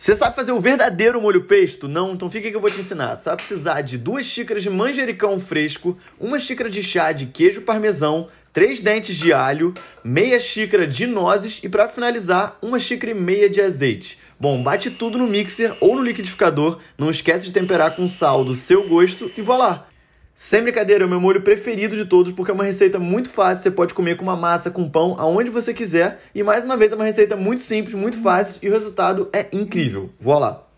Você sabe fazer o verdadeiro molho pesto? Não? Então fica que eu vou te ensinar. Você vai precisar de duas xícaras de manjericão fresco, uma xícara de chá de queijo parmesão, três dentes de alho, meia xícara de nozes e para finalizar, uma xícara e meia de azeite. Bom, bate tudo no mixer ou no liquidificador, não esquece de temperar com sal do seu gosto e voilá. Sem brincadeira, é o meu molho preferido de todos porque é uma receita muito fácil, você pode comer com uma massa, com pão, aonde você quiser. E mais uma vez, é uma receita muito simples, muito fácil e o resultado é incrível. Vou lá!